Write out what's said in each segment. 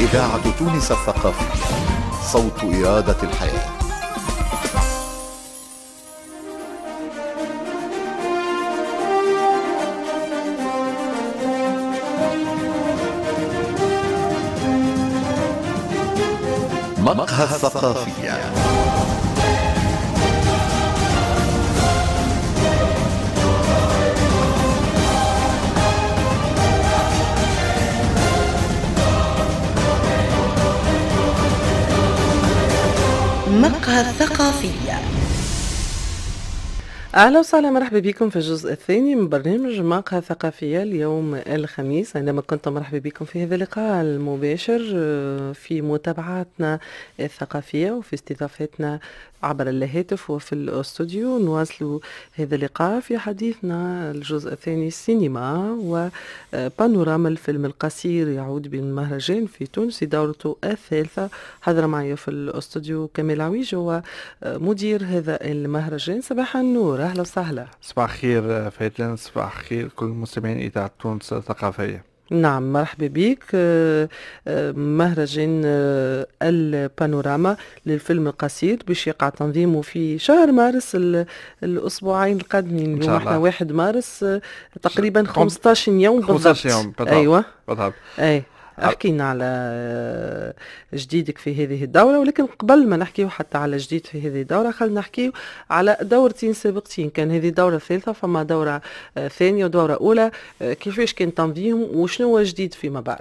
إذاعة تونس الثقافية صوت إرادة الحياة مقهى الثقافي اهلا وسهلا مرحبا بكم في الجزء الثاني من برنامج مقهى ثقافيه اليوم الخميس عندما كنت مرحبا بكم في هذا اللقاء المباشر آه، في متابعاتنا الثقافيه وفي استضافتنا عبر الهاتف وفي الاستوديو نواصل هذا اللقاء في حديثنا الجزء الثاني السينما وبانوراما آه، الفيلم القصير يعود بالمهرجان في تونس دورته الثالثة حضر معي في الاستوديو كمال عويج هو آه، مدير هذا المهرجان صباح النور أهلا وسهلا صباح الخير آه، فاتن صباح الخير كل مستمعين إذاعة تونس الثقافية نعم مرحبا بك آه، آه، مهرجان البانوراما للفيلم القصير باش يقع تنظيمه في شهر مارس الاسبوعين القادمين اليوم احنا 1 مارس تقريبا 15 يوم بالضبط 15 يوم بالضبط ايوه بالضبط اي حكينا على جديدك في هذه الدورة ولكن قبل ما نحكيو حتى على جديد في هذه الدورة خلينا نحكيو على دورتين سابقتين كان هذه الدورة الثالثة فما دورة آه، ثانية ودورة أولى آه، كيفاش كان تنظيم وشنو هو جديد فيما بعد؟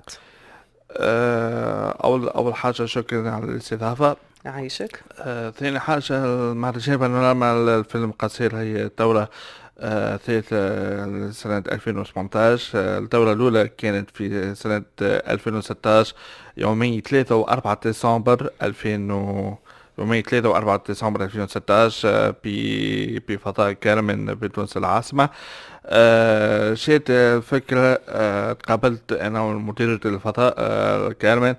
آه، أول أول حاجة شكرا على الاستضافة يعيشك ثاني حاجة المهرجان بانوراما الفيلم قصير هي الدورة ثلاثة سنة 2018 الدورة الأولى كانت في سنة 2016 يومي 3 و 4 ديسمبر 2000 يومي 3 و 4 ديسمبر 2016 في في فضاء كارمن بتونس العاصمة شيت الفكرة تقابلت أنا ومديرة الفضاء كارمن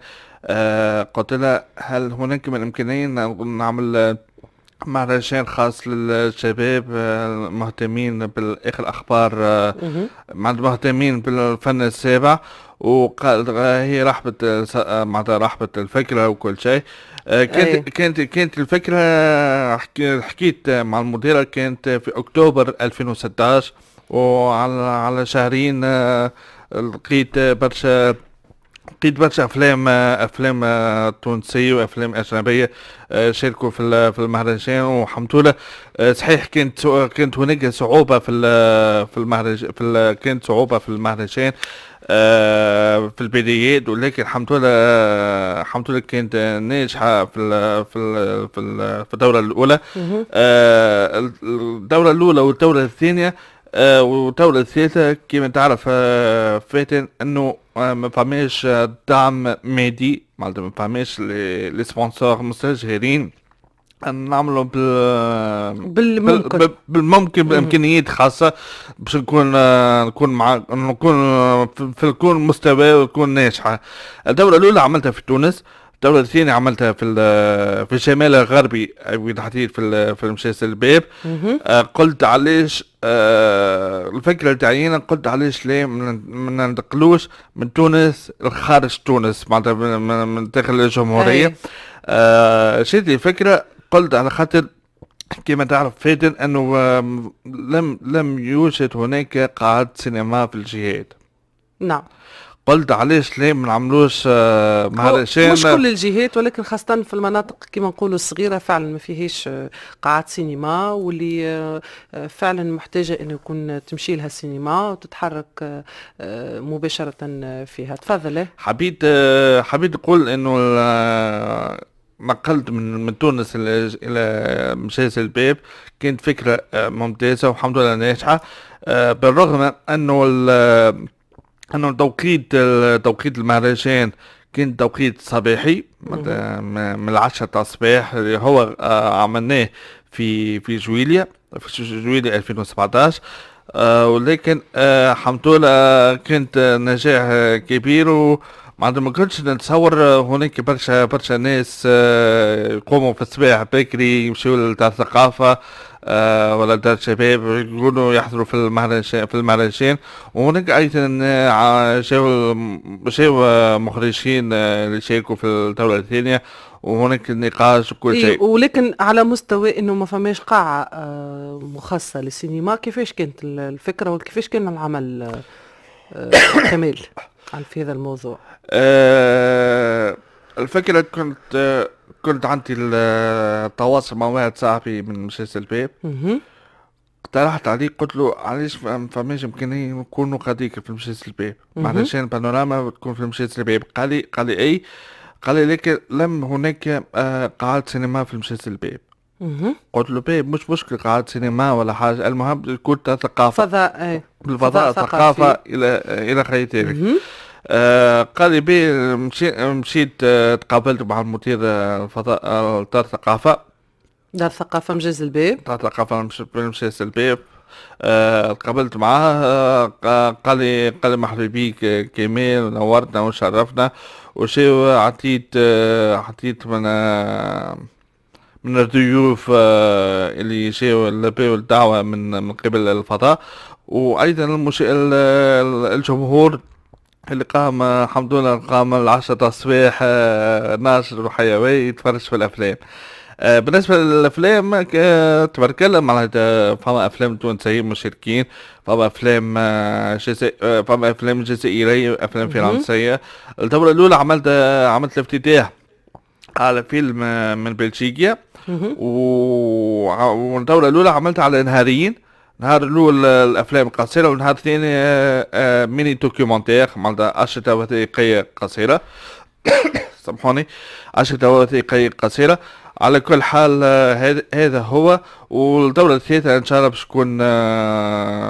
قلت لها هل هناك من الإمكانية نعمل مهرجان خاص للشباب المهتمين آه، بالاخر اخبار آه، مع المهتمين بالفن السابع وقال هي رحبت آه، معناتها رحبت الفكره وكل شيء كانت أي. كانت كانت الفكره حكيت مع المديره كانت في اكتوبر 2016 وعلى على شهرين لقيت برشا لقيت برشا افلام افلام تونسيه وافلام اجنبيه آه، شاركوا في في المهرجان وحمد لله آه، صحيح كانت كانت هناك صعوبه في في المهرجان في كانت صعوبه في المهرجان آه، في البدايات ولكن الحمد لله الحمد لله كانت ناجحه في في في الدوره الاولى الدوره الاولى والدوره الثانيه وتولى آه، والدولة الثالثة كما تعرف آه، فاتن انه آه، ما فماش دعم مادي معناتها ما فماش لي سبونسور مستشهرين نعملوا بال بالممكن بالممكن بامكانيات خاصه باش نكون نكون مع نكون في الكون مستوى ونكون ناجحه الدوره الاولى عملتها في تونس الدولة الثانية عملتها في في الشمال الغربي بالتحديد في في مشيس الباب آه، قلت علاش آه، الفكرة تاعينا قلت علاش ليه ما ننتقلوش من تونس لخارج تونس معناتها من داخل الجمهورية آه شدي قلت على خاطر كما تعرف فاتن انه آه، لم لم يوجد هناك قاعات سينما في الجهاد نعم قلت علاش ليه ما نعملوش آه، مهرجان مش كل الجهات ولكن خاصة في المناطق كما نقولوا الصغيرة فعلا ما فيهاش آه، قاعات سينما واللي آه، فعلا محتاجة انه يكون تمشي لها السينما وتتحرك مباشرة فيها تفضل حبيت حبيت نقول انه نقلت من من تونس الى مسلسل الباب كانت فكرة ممتازة والحمد لله ناجحة بالرغم انه انه توقيت توقيت المهرجان كان توقيت صباحي من العشرة تاع الصباح اللي هو آه، عملناه في في جويليا في جويليا 2017 آه، ولكن آه، الحمد لله كانت نجاح كبير وما ما كنتش نتصور هناك برشا برشا ناس يقوموا في الصباح بكري يمشيوا للثقافه آه، ولدات شباب يقولوا يحضروا في المهرجان في المهرجان وهناك ايضا آه، شاو مخرجين اللي آه، شاركوا في الدوره الثانيه وهناك نقاش وكل شيء إيه ولكن على مستوى انه ما فماش قاعه مخصصه للسينما كيفاش كانت الفكره وكيفاش كان العمل كمال في هذا الموضوع آه الفكره كنت كنت عندي التواصل مع واحد صاحبي من مسلسل باب اقترحت عليه قلت له علاش فماش امكانيه نكونوا قضيك في مسلسل الباب علشان البانوراما تكون في مسلسل الباب قال لي قال لي اي قال لي لكن لم هناك آه، قاعات سينما في مسلسل الباب قلت له باب مش مشكل قاعات سينما ولا حاجه المهم تكون ثقافه فضاء آه، الفضاء ثقافه الى الى خير ذلك قريبي مشيت آه، تقابلت مع المدير آه، الفضاء آه، دار الثقافة دار الثقافة مجاز الباب دار الثقافة مجاز الباب تقابلت معاه قال لي قال لي مرحبا بيك كمال نورتنا وشرفنا وشي عطيت عطيت من من الضيوف اللي جاو لبيو الدعوة من من قبل الفضاء وايضا الجمهور اللي قام الحمد لله قام العشرة صباح ناشر وحيوي يتفرج في الافلام آه، بالنسبه للافلام آه، تبارك الله معناتها آه، فما افلام تونسيه مشاركين فما افلام جزائر فما افلام جزائريه افلام فرنسيه الدوره الاولى عملت عملت الافتتاح على فيلم من بلجيكا والدوره الاولى عملت على نهارين نهار الاول الافلام قصيره ونهار الثاني آه، آه، ميني دوكيومونتير معناتها اشرطه وثائقيه قصيره سامحوني اشرطه وثائقيه قصيره على كل حال آه، هذا هو والدوره الثالثه ان شاء الله باش تكون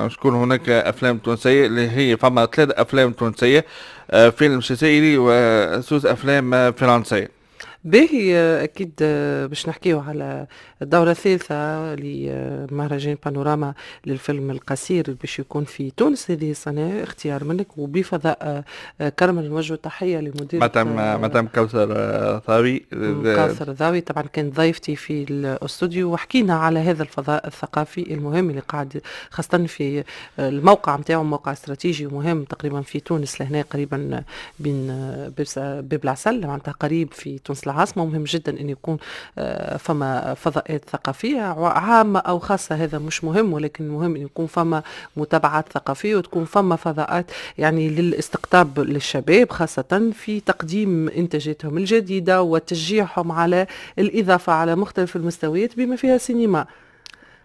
باش تكون هناك افلام تونسيه اللي هي فما ثلاث افلام تونسيه فيلم جزائري وثلاث افلام فرنسيه باهي اكيد باش نحكيو على الدوره الثالثه لمهرجان بانوراما للفيلم القصير باش يكون في تونس هذه السنه اختيار منك وبفضاء كرمل نوجه تحيه لمدير مدام مدام كوثر ضاوي كوثر ضاوي طبعا كان ضيفتي في الاستوديو وحكينا على هذا الفضاء الثقافي المهم اللي قاعد خاصه في الموقع نتاعو موقع استراتيجي ومهم تقريبا في تونس لهنا قريبا بين باب العسل معناتها قريب في تونس العاصمه مهم جدا ان يكون آه، فما فضاءات ثقافيه عامه او خاصه هذا مش مهم ولكن مهم ان يكون فما متابعات ثقافيه وتكون فما فضاءات يعني للاستقطاب للشباب خاصه في تقديم انتاجاتهم الجديده وتشجيعهم على الاضافه على مختلف المستويات بما فيها السينما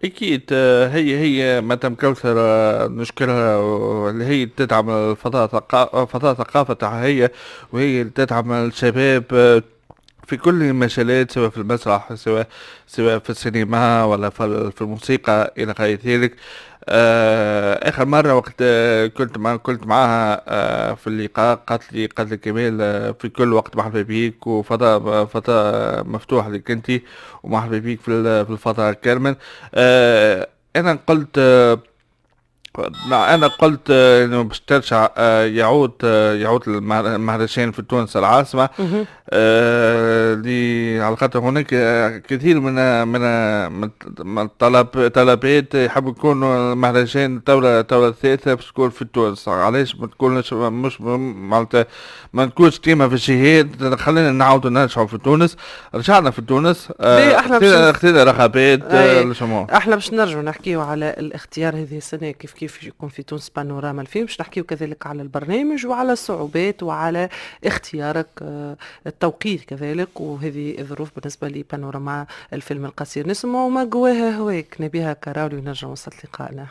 اكيد آه، هي هي مدام كوثر آه، نشكرها اللي هي تدعم الفضاء ثقافه تاعها هي وهي تدعم الشباب في كل المجالات سواء في المسرح سواء سواء في السينما ولا في الموسيقى إلى غير ذلك آه اخر مره وقت كنت مع كنت معاها آه في اللقاء قالت لي قالت لي كمال آه، في كل وقت مرحبا بيك وفضاء فضاء مفتوح لك انت ومرحبا بيك في الفضاء كامل آه انا قلت آه مع انا قلت انه ترجع آه، يعود آه، يعود المهرجان في تونس العاصمه اللي آه، على خاطر هناك كثير من من من الطلب طلبات يحبوا يكونوا المهرجان الدوله الدوله الثالثه باش تكون في تونس علاش ما تكونش مش معناتها ما تكونش كيما في الشهاد خلينا نعاودوا نرجعوا في تونس رجعنا في تونس احنا رغبات احنا باش نرجعوا نحكيوا على الاختيار هذه السنه كيف كيف كيف يكون في تونس بانوراما الفيلم باش نحكيو كذلك على البرنامج وعلى الصعوبات وعلى اختيارك آه، التوقيت كذلك وهذه الظروف بالنسبة لبانوراما الفيلم القصير نسمعوا ما جواها هواك نبيها كراولي ونرجع وسط لقائنا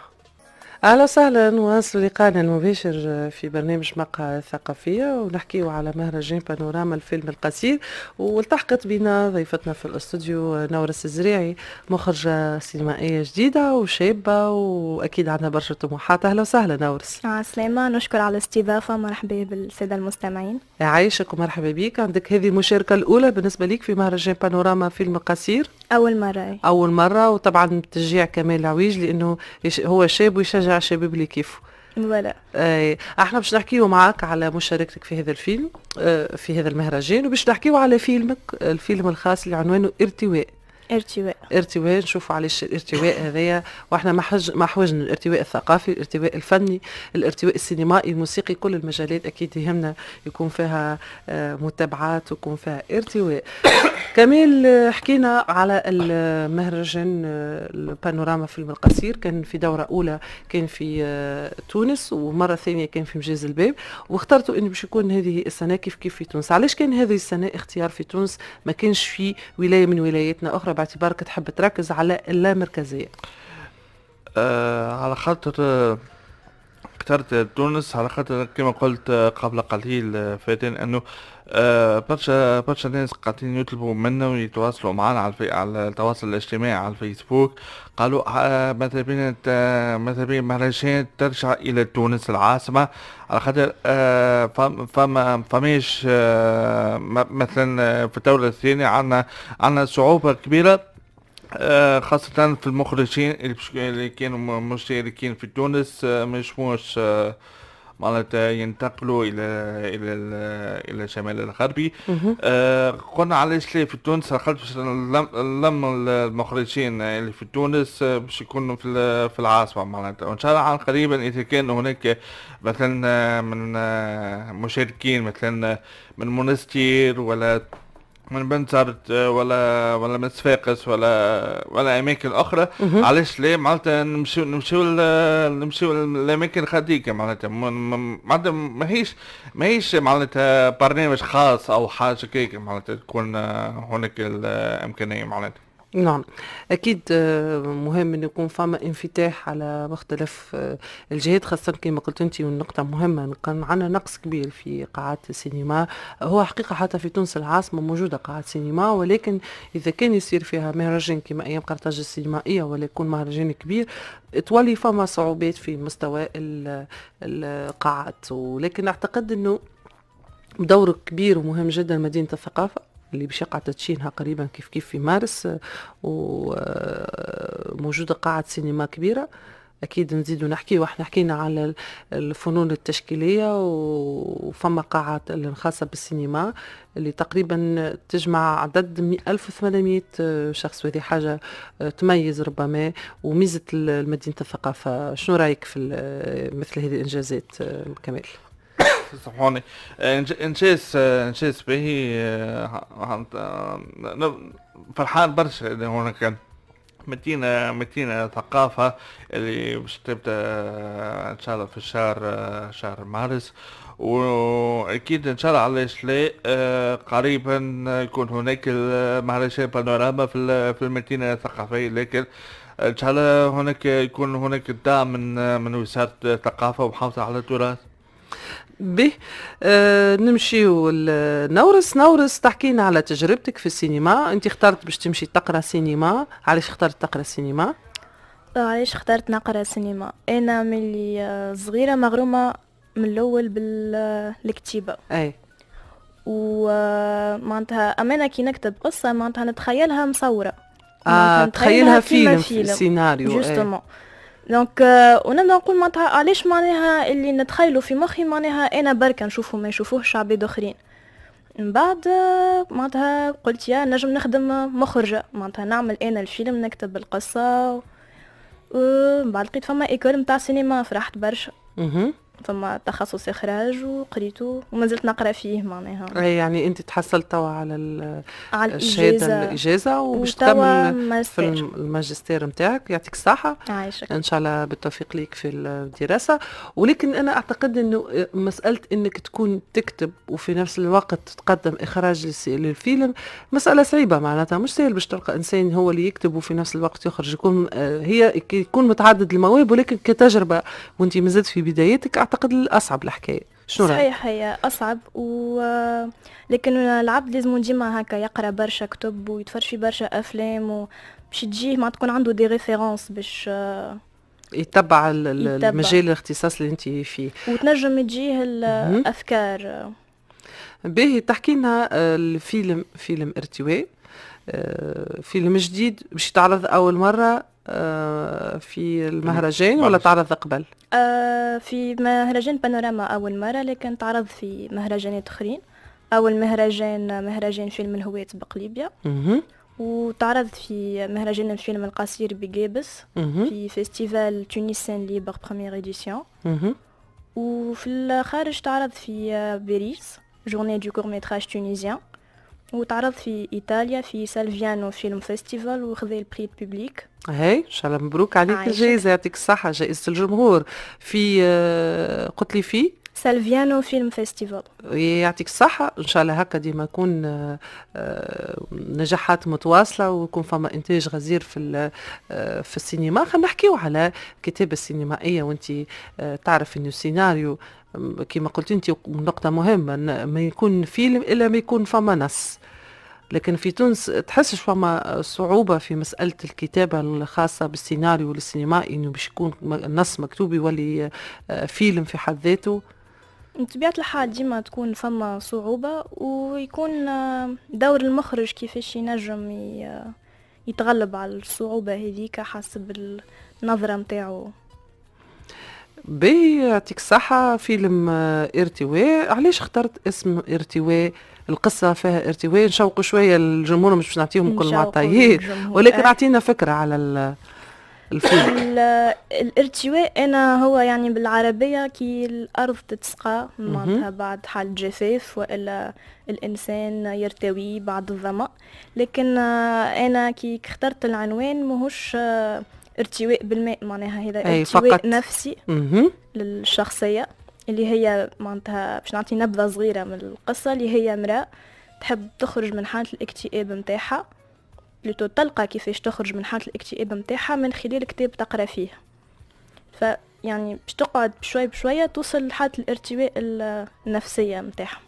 اهلا وسهلا لقاءنا المباشر في برنامج مقهى ثقافية ونحكيه على مهرجان بانوراما الفيلم القصير والتحقت بنا ضيفتنا في الاستوديو نورة الزريعي مخرجة سينمائية جديدة وشابة واكيد عندها برشا طموحات اهلا وسهلا نورس مع السلامة نشكر على الاستضافة مرحبا بالسادة المستمعين يعيشك ومرحبا بك عندك هذه المشاركة الأولى بالنسبة لك في مهرجان بانوراما فيلم قصير اول مره أي. اول مره وطبعا تشجيع كمال العويج لانه هو شاب ويشجع الشباب اللي كيفه ولا آه احنا باش نحكيو معاك على مشاركتك في هذا الفيلم آه في هذا المهرجان وباش نحكيو على فيلمك الفيلم الخاص اللي عنوانه ارتواء ارتواء ارتواء نشوفوا علاش الارتواء هذايا واحنا ما حج ما حوجنا الارتواء الثقافي الارتواء الفني الارتواء السينمائي الموسيقي كل المجالات اكيد يهمنا يكون فيها آه، متابعات ويكون فيها ارتواء كمال حكينا على المهرجان آه، البانوراما فيلم القصير كان في دورة أولى كان في آه، تونس ومرة ثانية كان في مجاز الباب واخترتوا أنه باش يكون هذه السنة كيف كيف في تونس علاش كان هذه السنة اختيار في تونس ما كانش في ولاية من ولاياتنا أخرى باعتبارك تحب تركز على اللامركزية آه على خاطر آه، اخترت تونس على خاطر كما قلت قبل قليل فاتن انه آه، برشا برشا ناس قاعدين يطلبوا منا ويتواصلوا معنا على الفي... على التواصل الاجتماعي على الفيسبوك قالوا آه، ماذا بينا آه، ماذا بينا مهرجان ترجع الى تونس العاصمه على خاطر فما فماش مثلا في الدوله الثانيه عندنا عندنا صعوبه كبيره آه، خاصة في المخرجين اللي, كانوا مشاركين في تونس آه، مش مش آه، معناتها ينتقلوا الى الى الى الشمال الغربي قلنا علاش ليه في تونس خاطر لم المخرجين اللي في تونس باش يكونوا في في العاصمه معناتها وان شاء الله عن قريبا اذا كان هناك مثلا من مشاركين مثلا من مونستير ولا من بنزرت ولا ولا من صفاقس ولا ولا اماكن اخرى علاش ليه معناتها نمشيو نمشيو نمشيو الاماكن خديكه معناتها معناتها ماهيش ماهيش معناتها برنامج خاص او حاجه كيك معناتها تكون هناك الامكانيه معناتها نعم اكيد آه، مهم ان يكون فما انفتاح على مختلف آه، الجهات خاصه كما قلت انت والنقطه مهمه كان عندنا نقص كبير في قاعات السينما هو حقيقه حتى في تونس العاصمه موجوده قاعات سينما ولكن اذا كان يصير فيها مهرجان كما ايام قرطاج السينمائيه ولا يكون مهرجان كبير تولي فما صعوبات في مستوى القاعات ولكن اعتقد انه دور كبير ومهم جدا مدينة الثقافة اللي بشقة تدشينها قريبا كيف كيف في مارس آه، وموجودة قاعة سينما كبيرة اكيد نزيد نحكي واحنا حكينا على الفنون التشكيليه وفما قاعه الخاصه بالسينما اللي تقريبا تجمع عدد 1800 آه، شخص وهذه حاجه آه، تميز ربما وميزه مدينه الثقافه شنو رايك في مثل هذه الانجازات كمال سامحوني نجيس نجيس به فرحان برشا اللي هناك متينا متينا ثقافة اللي باش تبدا آه، ان شاء الله في شهر آه، شهر مارس واكيد ان شاء الله علاش لا آه، قريبا يكون هناك مهرجان بانوراما في في المدينة الثقافية لكن ان شاء الله هناك يكون هناك الدعم من من وزارة الثقافة ومحافظة على التراث به آه نمشيو لنورس نورس تحكينا على تجربتك في السينما انت اخترت باش تمشي تقرا سينما علاش اخترت تقرا سينما آه، علاش اخترت نقرا سينما انا ملي آه، صغيره مغرومه من الاول بالكتيبه اي ومعناتها آه، امانه كي نكتب قصه معناتها نتخيلها مصوره آه تخيلها فيلم, فيلم سيناريو جوستومون دونك ونبدا نقول معناتها علاش معناها اللي نتخيلوا في مخي معناها انا بركه نشوفه ما يشوفوهش عباد اخرين من بعد معناتها قلت يا نجم نخدم مخرجه معناتها نعمل انا الفيلم نكتب القصه ومن بعد لقيت فما ايكول نتاع سينما فرحت برشا ثم تخصص اخراج وقريته وما زلت نقرا فيه معناها اي يعني انت تحصلت توا على, على الشهاده الاجازه وباش تكمل في الماجستير نتاعك يعطيك الصحه ان شاء الله بالتوفيق ليك في الدراسه ولكن انا اعتقد انه مساله انك تكون تكتب وفي نفس الوقت تقدم اخراج للفيلم مساله صعيبه معناتها مش سهل باش تلقى انسان هو اللي يكتب وفي نفس الوقت يخرج يكون آه، هي يكون متعدد المواهب ولكن كتجربه وانت مازلت في بدايتك أعتقد اعتقد الاصعب الحكايه شنو رايك؟ صحيح هي اصعب و لكن العبد لازم ديما هكا يقرا برشا كتب ويتفرج في برشا افلام و... باش تجيه ما تكون عنده دي ريفيرونس باش يتبع, يتبع. المجال الاختصاص اللي انت فيه وتنجم تجيه الافكار باهي تحكي لنا آه، الفيلم فيلم ارتواء آه، فيلم جديد باش يتعرض اول مره في المهرجان ولا تعرض قبل؟ آه، في مهرجان بانوراما أول مرة لكن تعرض في مهرجانات أخرين أول مهرجان مهرجان فيلم تبق بقليبيا وتعرض في مهرجان الفيلم القصير بجابس في فيستيفال تونيسيان ليبر بخومييغ إديسيون وفي الخارج تعرض في باريس جورني دو كور ميتراج تونيزيان وتعرض في ايطاليا في سالفيانو فيلم فيستيفال وخذ البري بوبليك هاي ان شاء الله مبروك عليك الجائزه يعطيك الصحه جائزه الجمهور في آه، قلت لي في سالفيانو فيلم فيستيفال يعطيك الصحة إن شاء الله هكا ديما يكون آه، آه، نجاحات متواصلة ويكون فما إنتاج غزير في في السينما خلينا نحكيو على كتابة السينمائية وأنت تعرف إنه السيناريو كما قلت انت نقطه مهمه ما يكون فيلم الا ما يكون فما نص لكن في تونس تحسش فما صعوبة في مسألة الكتابة الخاصة بالسيناريو والسينما إنه باش يكون نص مكتوب يولي آه، فيلم في حد ذاته بطبيعة الحال ديما تكون فما صعوبة ويكون آه، دور المخرج كيفاش ينجم آه، يتغلب على الصعوبة هذيك حسب النظرة متاعو بي يعطيك الصحة فيلم ارتواء علاش اخترت اسم ارتواء القصة فيها ارتواء نشوقوا شوية الجمهور مش باش نعطيهم كل معطيات ولكن آه. اعطينا فكرة على الفيلم الارتواء انا هو يعني بالعربية كي الارض تتسقى معناتها بعد حال جفاف والا الانسان يرتوي بعد الظمأ لكن آه، انا كي اخترت العنوان ماهوش آه، ارتواء بالماء معناها هذا ارتواء فقط. نفسي مم. للشخصية اللي هي معناتها باش نعطي نبذة صغيرة من القصة اللي هي امرأة تحب تخرج من حالة الاكتئاب متاعها بلوتو تلقى كيفاش تخرج من حالة الاكتئاب متاعها من خلال كتاب تقرا فيه ف يعني باش تقعد بشوي بشوية توصل لحالة الارتواء النفسية متاعها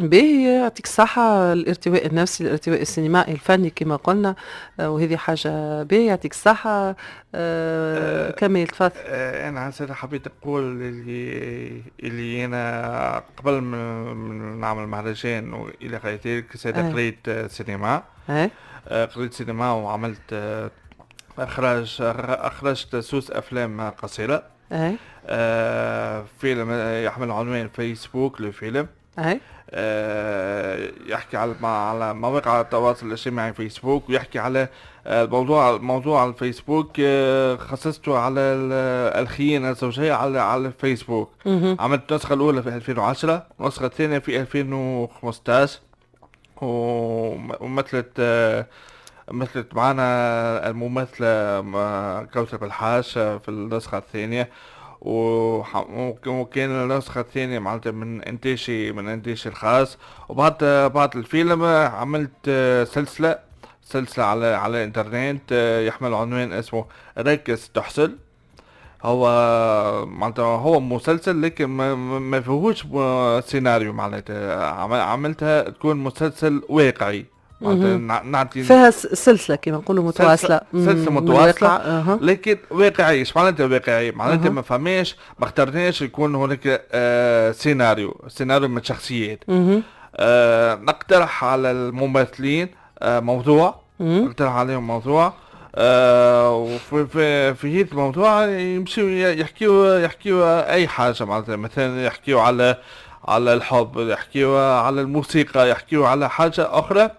باهي يعطيك الصحة الارتواء النفسي الارتواء السينمائي الفني كما قلنا آه، وهذه حاجة باهية يعطيك الصحة كما أه, آه، كمل تفضل آه، أنا عسير حبيت نقول اللي اللي أنا قبل من نعمل مهرجان وإلى ذلك ساعتها قريت سينما قريت سينما وعملت اخراج اخرجت سوس افلام قصيره فيلم يحمل عنوان فيسبوك للفيلم اهي آه، يحكي على على مواقع التواصل الاجتماعي فيسبوك ويحكي على الموضوع آه، موضوع على الفيسبوك آه، خصصته على الخيانة الزوجية على على الفيسبوك عملت النسخة الأولى في 2010 النسخة الثانية في 2015 ومثلت مثلت معنا الممثلة كوثر بالحاش في النسخة الثانية وكان نسخة ثانية معناتها من انتاجي من انتاجي الخاص وبعد بعد الفيلم عملت سلسلة سلسلة على على الانترنت يحمل عنوان اسمه ركز تحصل هو معناتها هو مسلسل لكن ما, ما فيهوش سيناريو معناتها عملتها تكون مسلسل واقعي فيها سلسله كما نقولوا متواصله سلسله متواصله أه. لكن واقعيه اش معناتها واقعيه؟ معناتها أه. ما فماش ما اخترناش يكون هناك آه سيناريو سيناريو من شخصيات أه. نقترح على الممثلين آه موضوع نقترح عليهم موضوع آه وفي في, في هيك الموضوع يمشيوا يحكيوا يحكيوا اي حاجه معناتها مثلا يحكيوا على على الحب يحكيوا على الموسيقى يحكيوا على حاجه اخرى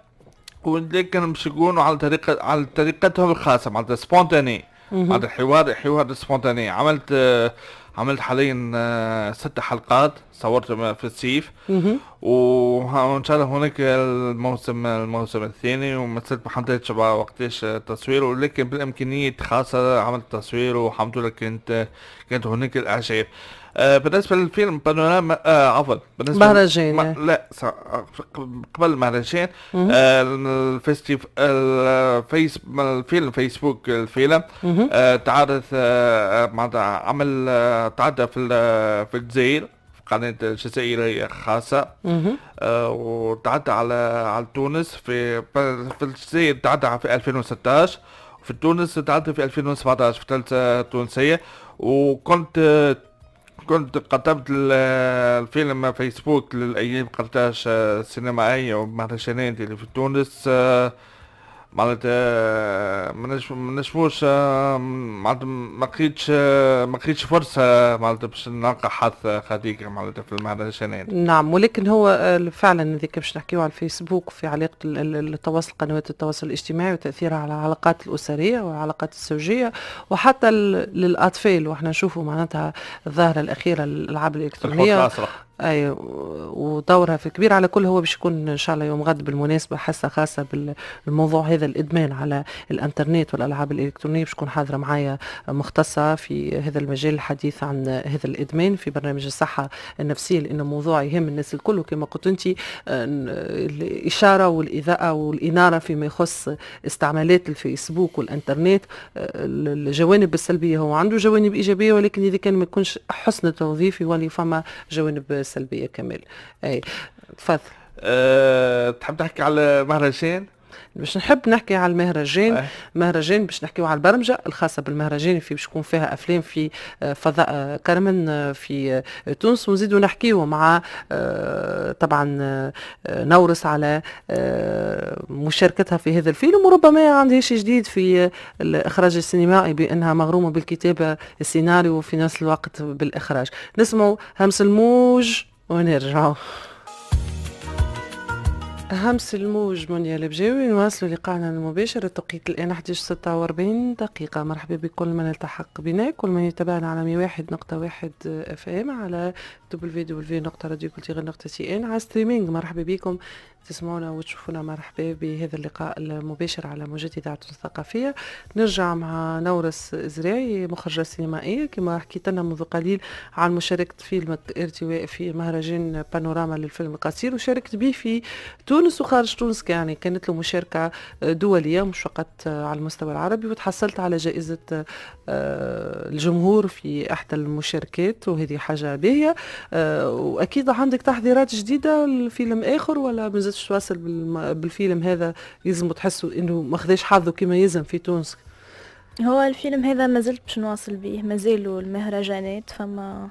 واللي كانوا يكونوا على طريقة على طريقتهم الخاصة معناتها سبونتاني معناتها الحوار حوار سبونتاني عملت عملت حاليا آه، ست حلقات صورت في الصيف وان شاء الله هناك الموسم الموسم الثاني وما زلت ما وقتاش التصوير ولكن بالامكانيات خاصه عملت تصوير والحمد لله كانت كانت هناك الاعجاب آه، بالنسبه للفيلم بانوراما آه عفوا بالنسبه مهرجان ما آه. لا آه، قبل مهرجان الفيستيف الفيس الفيلم فيسبوك الفيلم آه تعرض آه معناتها عمل آه تعدى في في الجزائر قناة جزائرية خاصة آه وتعدى على على تونس في في الجزائر تعدى في 2016 في تونس تعدى في 2017 في ثلاثة تونسية وكنت كنت قدمت الفيلم فيسبوك للأيام قرطاج السينمائية آه، ومهرجانات اللي يعني في تونس آه، معناتها آه، ما نجموش آه، معناتها ما لقيتش آه، ما لقيتش فرصه معناتها باش نلقى حظ خديك معناتها في المهرجانات نعم ولكن هو فعلا هذيك باش نحكيو على الفيسبوك في علاقه التواصل قنوات التواصل الاجتماعي وتاثيرها على العلاقات الاسريه والعلاقات الزوجيه وحتى للاطفال واحنا نشوفوا معناتها الظاهره الاخيره الالعاب الالكترونيه اي ودورها في كبير على كل هو باش يكون ان شاء الله يوم غد بالمناسبه حصه خاصه بالموضوع هذا الادمان على الانترنت والالعاب الالكترونيه باش تكون حاضره معايا مختصه في هذا المجال الحديث عن هذا الادمان في برنامج الصحه النفسيه لانه موضوع يهم الناس الكل وكما قلت انت الاشاره والاضاءه والاناره فيما يخص استعمالات الفيسبوك والانترنت الجوانب السلبيه هو عنده جوانب ايجابيه ولكن اذا كان ما يكونش حسن التوظيف يولي فما جوانب السلبيه كمان اي تفضل أه، تحب تحكي على مهرجان باش نحب نحكي على المهرجان مهرجان باش نحكيو على البرمجه الخاصه بالمهرجان في باش يكون فيها افلام في آه، فضاء آه، كرمن آه، في تونس ونزيدو نحكيو مع طبعا نورس على مشاركتها في هذا الفيلم وربما عندها شيء جديد في الاخراج السينمائي بانها مغرومه بالكتابه السيناريو وفي نفس الوقت بالاخراج نسمعوا همس الموج ونرجعوا همس الموج منيا البجاوي نواصلوا لقاعنا المباشر التوقيت الان 11 46 دقيقة مرحبا بكل من التحق بنا كل من يتابعنا على 101 نقطة واحد اف ام على ان على ستريمينغ مرحبا بكم تسمعونا وتشوفونا مرحبا بهذا اللقاء المباشر على موجات إذاعة الثقافية نرجع مع نورس إزراعي مخرجة سينمائية كما حكيت لنا منذ قليل عن مشاركة فيلم ارتواء في مهرجان بانوراما للفيلم القصير وشاركت به في تونس وخارج تونس يعني كانت له مشاركة دولية مش فقط على المستوى العربي وتحصلت على جائزة آه، الجمهور في إحدى المشاركات وهذه حاجة باهية آه، وأكيد عندك تحضيرات جديدة لفيلم آخر ولا زدتش تواصل بالفيلم هذا يلزم تحسوا انه ما خذاش حظه كما يلزم في تونس هو الفيلم هذا ما زلت باش نواصل بيه مازالوا المهرجانات فما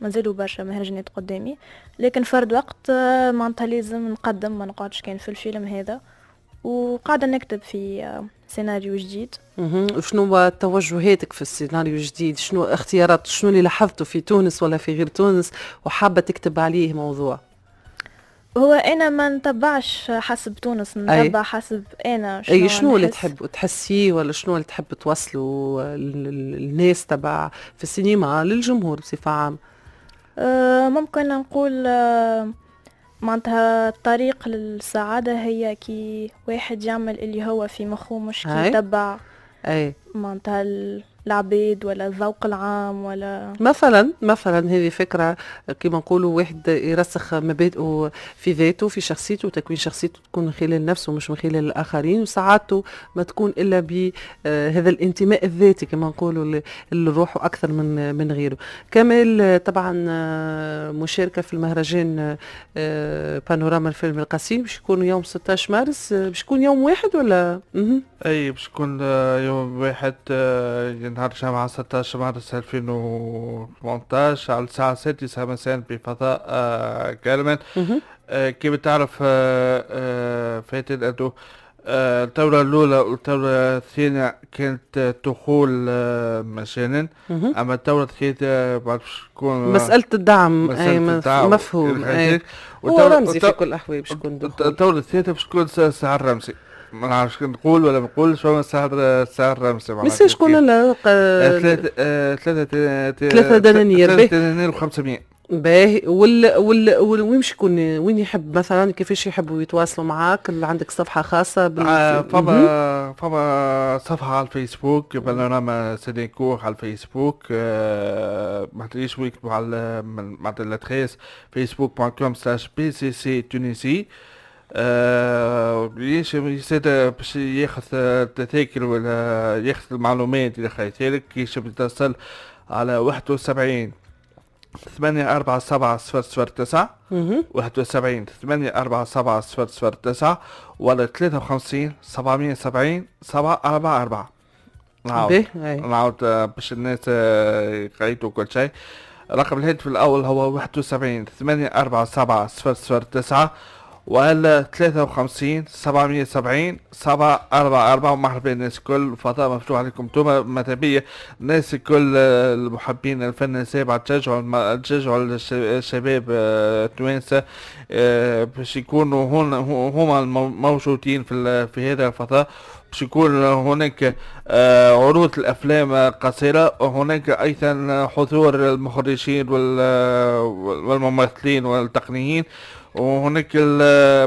مازالوا برشا مهرجانات قدامي لكن فرد وقت آه، معناتها لازم نقدم ما نقعدش كان في الفيلم هذا وقاعدة نكتب في آه، سيناريو جديد شنو توجهاتك في السيناريو الجديد شنو اختيارات شنو اللي لاحظته في تونس ولا في غير تونس وحابة تكتب عليه موضوع هو انا ما نتبعش حسب تونس نتبع أي. حسب انا شنو اي شنو اللي تحب تحسيه ولا شنو اللي تحب توصله للناس تبع في السينما للجمهور بصفه عامه أه، ممكن نقول أه، معناتها الطريق للسعادة هي كي واحد يعمل اللي هو في مخه مش كي يتبع أي معناتها العبيد ولا الذوق العام ولا مثلا مثلا هذه فكره كما نقولوا واحد يرسخ مبادئه في ذاته في شخصيته تكوين شخصيته تكون من خلال نفسه مش من خلال الاخرين وساعاته ما تكون الا بهذا آه، الانتماء الذاتي كما نقولوا لروحه اكثر من من غيره كمال طبعا آه، مشاركه في المهرجان آه، بانوراما الفيلم القصير باش يكون يوم 16 مارس باش يكون يوم واحد ولا اي باش يكون يوم واحد نهار الجمعة 16 مارس 2018 على الساعة 6 مساء بفضاء جالمان آه، آه، كيف تعرف آه، فاتن أنه الدورة الأولى والدورة الثانية كانت دخول مجانا أما الدورة الثالثة ما شكون مسألة الدعم مسألة أي الدعم مفهوم أي هو رمزي في كل الأحوال باش يكون الدورة الثالثة باش تكون سعر رمزي ما نعرفش نقول ولا ما نقولش هو سعر سعر رمزي معناها مساج لا ثلاثة آه، ثلاثة آه، دنانير ثلاثة دنانير و500 باهي وال وال وال وين باش يكون وين يحب مثلا كيفاش يحبوا يتواصلوا معاك عندك صفحه خاصه بال آه فما فما صفحه على الفيسبوك بانوراما سيدينكور على الفيسبوك آه ما تليش ويكتبوا على معناتها لاتريس فيسبوك.com/بي سي سي تونسي آه ليش آه، يساعد باش ياخذ التذاكر آه، ولا ياخذ المعلومات اللي خايت لك كيش بتصل على واحد وسبعين ثمانية أربعة سبعة صفر صفر تسعة واحد وسبعين ثمانية أربعة سبعة صفر صفر تسعة ولا ثلاثة وخمسين سبعمية سبعين سبعة أربعة أربعة نعود نعود آه، باش الناس يقيدوا كل شيء رقم الهاتف الأول هو واحد وسبعين ثمانية أربعة سبعة صفر صفر تسعة وهلا 53 770 744 ومرحبا الناس الكل فضاء مفتوح لكم توما بيا الناس الكل المحبين الفن السابع تشجعوا تشجعوا الشباب آه، التوانسة آه، باش يكونوا هون هما الموجودين في في هذا الفضاء باش يكون هناك آه، عروض الافلام قصيره وهناك ايضا حضور المخرجين والممثلين والتقنيين وهناك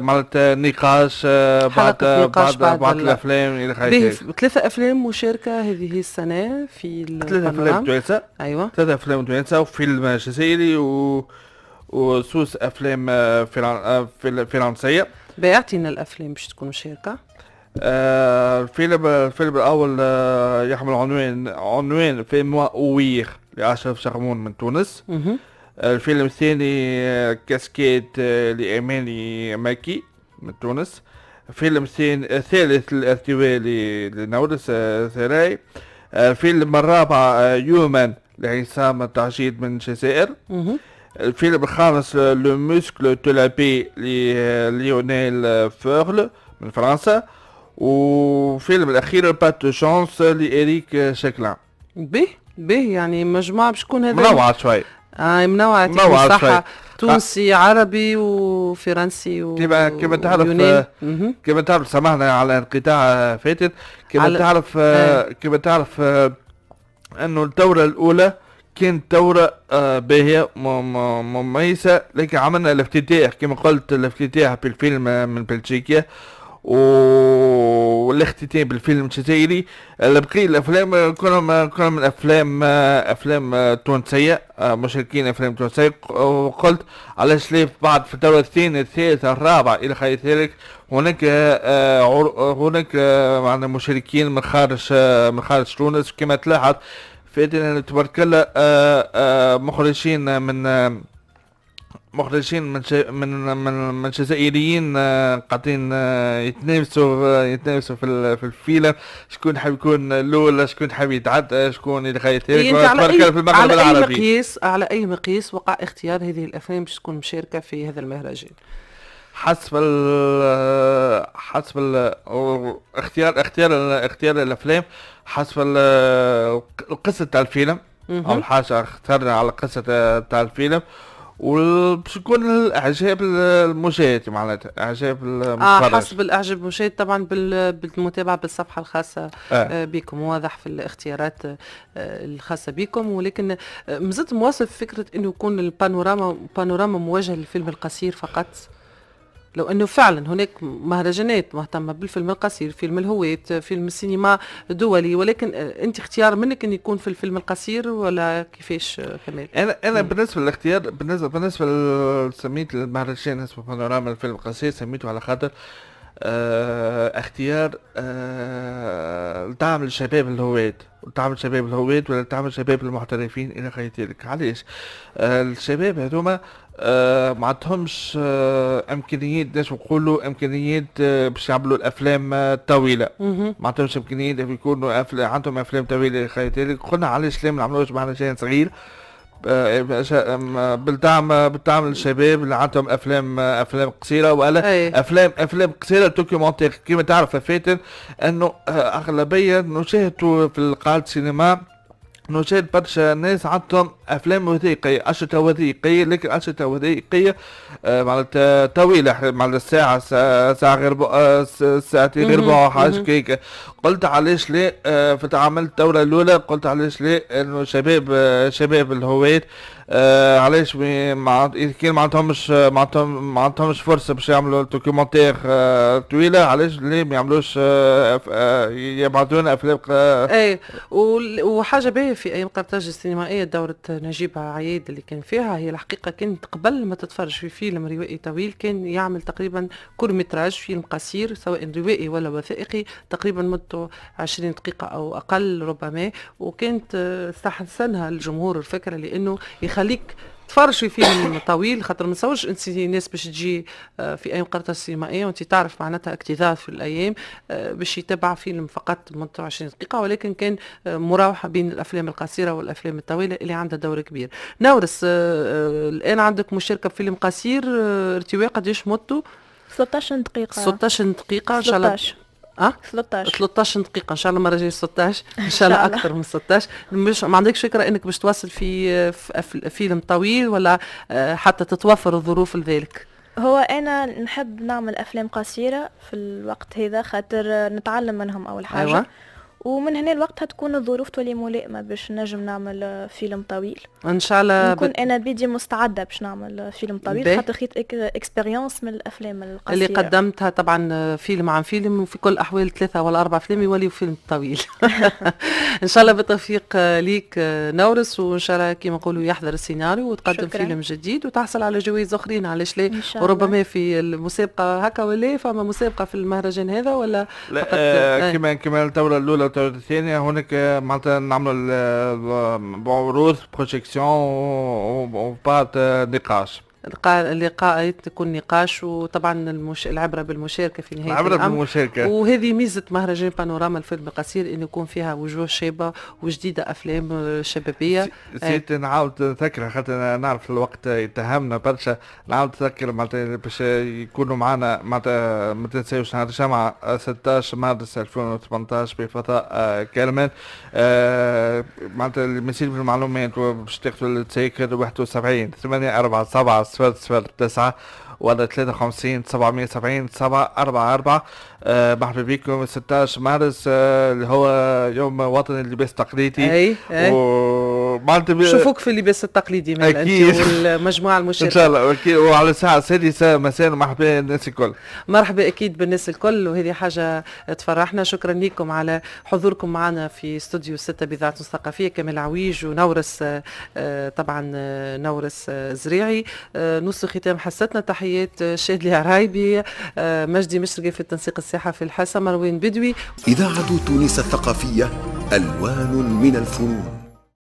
معناتها آه، نقاش بعد بعد بعد الافلام الى اخره ثلاثه افلام مشاركه هذه السنه في ثلاثه افلام تونسه ايوه ثلاثه افلام تونسه وفيلم جزائري و وسوس افلام آه، آه، فرنسيه بيعطينا الافلام باش تكون مشاركه آه الفيلم الفيلم الاول آه يحمل عنوان عنوان في موا اوير لاشرف شرمون من تونس الفيلم الثاني آه، كاسكيت آه، لإيماني ماكي من تونس فيلم الثالث آه، الارتواء لنورس سراي الفيلم الرابع يومان لعصام التعشيد من الجزائر الفيلم الخامس لو موسكل تولابي لليونيل فورل من فرنسا وفيلم الاخير بات شانس لإريك شاكلان به به يعني مجموعة بشكون هذا منوعة شوي آه منوعة مساحة تونسي آه. عربي وفرنسي و... كما كما تعرف آه، كما تعرف سمعنا على انقطاع آه، فاتت كما على... تعرف آه. آه. كما تعرف آه انه الثورة الأولى كانت ثورة آه باهية مميزة لكن عملنا الافتتاح كما قلت الافتتاح بالفيلم من بلجيكا والاختتام بالفيلم الجزائري البقية الافلام كلهم كلهم من افلام افلام تونسيه مشاركين افلام تونسيه وقلت على شليف بعد في الدوره الثانيه الثالثه الرابعه الى غير ذلك هناك آه، هناك آه، معنا مشاركين من خارج آه، من خارج تونس كما تلاحظ فاتنا تبارك الله مخرجين من مخرجين من شا... من من, من جزائريين آه، قاعدين آه، يتنافسوا آه، يتنافسوا في, في الفيلم شكون حاب يكون الاول شكون حاب يتعدى شكون اللي غيتهرك تبارك في المغرب على العربي على اي مقياس على اي مقياس وقع اختيار هذه الافلام باش تكون مشاركه في هذا المهرجان حسب ال حسب ال اختيار اختيار اختيار الافلام حسب القصه تاع الفيلم اول حاجه اخترنا على القصه تاع الفيلم وشكون الاعجاب المشاهد معناتها اعجاب المتفرج اه حسب الاعجاب المشاهد طبعا بالمتابعه بالصفحه الخاصه آه. آه. بكم واضح في الاختيارات آه، الخاصه بكم ولكن آه، مازلت مواصف فكره انه يكون البانوراما بانوراما موجهه للفيلم القصير فقط لو انه فعلا هناك مهرجانات مهتمه بالفيلم القصير فيلم الهواة فيلم السينما الدولي ولكن آه، انت اختيار منك ان يكون في الفيلم القصير ولا كيفاش آه، كمال انا انا مم. بالنسبه للاختيار بالنسبه بالنسبه سميت المهرجان اسمه بانوراما الفيلم القصير سميته على خاطر آه اختيار آه دعم الشباب الهواد دعم الشباب الهواد ولا دعم الشباب المحترفين الى غير ذلك علاش آه، الشباب هذوما آه آه، ما عندهمش آه، امكانيات باش نقولوا امكانيات آه، باش يعملوا الافلام طويله ما عندهمش امكانيات باش يكونوا أفلام عندهم افلام طويله قلنا علاش ليه ما نعملوش معنا شيء صغير بالدعم بالدعم للشباب اللي عندهم افلام افلام قصيره ولا افلام افلام قصيره دوكيومونتير كما تعرف فاتن انه اغلبيه نشاهدوا في القاعه السينما نشاهد برشا ناس عندهم افلام وثيقية اشرطه وثيقية لكن اشرطه وثيقية آه، معناتها طويله معناتها ساعه ساعه غير آه، ساعتين غير حاجه كيك قلت علاش لا آه، في فتعاملت الدوره الاولى قلت علاش لا انه شباب آه، شباب الهوايات آه، علاش علاش اذا كان ما عندهمش ما عندهم ما عندهمش فرصه باش يعملوا دوكيومونتير طويله علاش لا ما يعملوش يبعثونا افلام اي وحاجه باهيه في ايام قرطاج السينمائيه دوره نجيب عياد اللي كان فيها هي الحقيقه كانت قبل ما تتفرج في فيلم روائي طويل كان يعمل تقريبا كل متراج فيلم قصير سواء روائي ولا وثائقي تقريبا حطه 20 دقيقة أو أقل ربما وكانت استحسنها آه، الجمهور الفكرة لأنه يخليك تفرج في فيلم طويل خاطر ما نصورش انت ناس باش تجي آه، في اي قرطه سينمائيه وانت تعرف معناتها اكتظاظ في الايام آه، باش يتبع فيلم فقط مدته 20 دقيقه ولكن كان مراوحه بين الافلام القصيره والافلام الطويله اللي عندها دور كبير نورس الان عندك مشاركه فيلم قصير ارتواء قداش مدته 16 دقيقة 16 دقيقة ان شاء الله اه 13 13 دقيقه ان شاء الله المره الجايه 16 ان شاء الله اكثر من 16 مش ما عندكش فكره انك باش تواصل في, في فيلم طويل ولا آه، حتى تتوفر الظروف لذلك هو انا نحب نعمل افلام قصيره في الوقت هذا خاطر نتعلم منهم اول حاجه أيوة. ومن هنا الوقت هتكون الظروف تولي ملائمة باش نجم نعمل فيلم طويل ان شاء الله نكون بت... انا بيدي مستعدة باش نعمل فيلم طويل خاطر خيط اكسبيريونس من الافلام القصيرة اللي قدمتها طبعا فيلم عن فيلم وفي كل احوال ثلاثة ولا اربع افلام يوليوا فيلم طويل ان شاء الله بالتوفيق ليك نورس وان شاء الله كيما نقولوا يحضر السيناريو وتقدم شكرا. فيلم جديد وتحصل على جوائز اخرين علاش لا وربما في المسابقة هكا ولا فما مسابقة في المهرجان هذا ولا لا آه, آه. كما كما الدورة الاولى ثانية هناك معناتها نعمل عروض بروجيكسيون وبعد نقاش اللقاء يكون نقاش وطبعا المش... العبره بالمشاركه في نهايه العبره الأمر. بالمشاركه وهذه ميزه مهرجان بانوراما الفيلم القصير انه يكون فيها وجوه شابه وجديده افلام شبابيه نسيت نعاود نذكر خاطر نعرف الوقت يتهمنا برشا نعاود نذكر معناتها باش يكونوا معنا معناتها ما تنساوش نهار الجمعه 16 مارس 2018 بفضاء كرمال معناتها المسير بالمعلومات باش تاخذوا التذاكر 71 8 4 7 صفر صفر تسعة ولا سبعين سبعة أربعة أربعة آه، مرحبا بكم ستاش مارس آه، اللي هو يوم وطني اللباس التقليدي اي, أي. و... معناتها بي... شوفوك في اللباس التقليدي من اكيد والمجموعه المشاركه ان شاء الله أكيد. وعلى الساعه السادسه مساء مرحبا الناس الكل مرحبا اكيد بالناس الكل وهذه حاجه تفرحنا شكرا لكم على حضوركم معنا في استوديو ستة بذاعه الثقافيه كمال عويج ونورس آه، طبعا آه، نورس آه، زريعي نص ختام حصتنا تحيات شادلي عرايبي مجدي مشرقي في التنسيق الساحه في الحاسه مروان بدوي اذاعه تونس الثقافيه الوان من الفنون